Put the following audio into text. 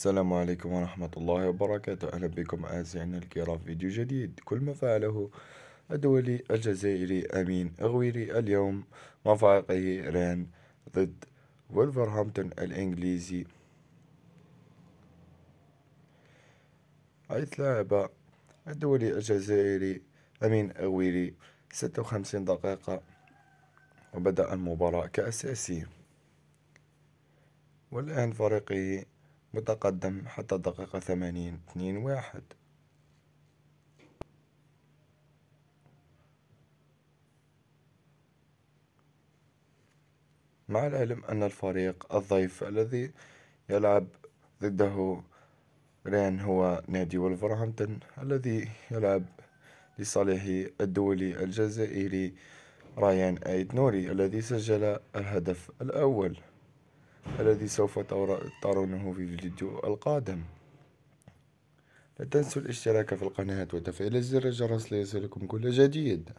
السلام عليكم ورحمة الله وبركاته أهلا بكم أعزائنا الكرام في فيديو جديد كل ما فعله الدولي الجزائري أمين أغويري اليوم مع فريقه ران ضد ولفرهامبتون الإنجليزي حيث لعب الدولي الجزائري أمين أغويري 56 دقيقة وبدأ المباراة كأساسي والآن فريقه متقدم حتى الدقيقة ثمانين اثنين واحد مع العلم أن الفريق الضيف الذي يلعب ضده رين هو نادي ولفرهامبتون الذي يلعب لصالح الدولي الجزائري رايان ايت نوري الذي سجل الهدف الأول الذي سوف ترونه في الفيديو القادم لا تنسوا الاشتراك في القناة وتفعيل زر الجرس ليصلكم كل جديد